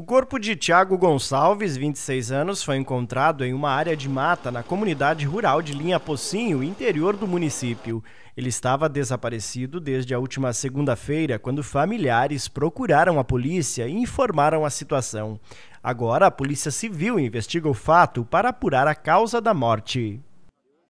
O corpo de Tiago Gonçalves, 26 anos, foi encontrado em uma área de mata na comunidade rural de Linha Pocinho, interior do município. Ele estava desaparecido desde a última segunda-feira, quando familiares procuraram a polícia e informaram a situação. Agora, a Polícia Civil investiga o fato para apurar a causa da morte.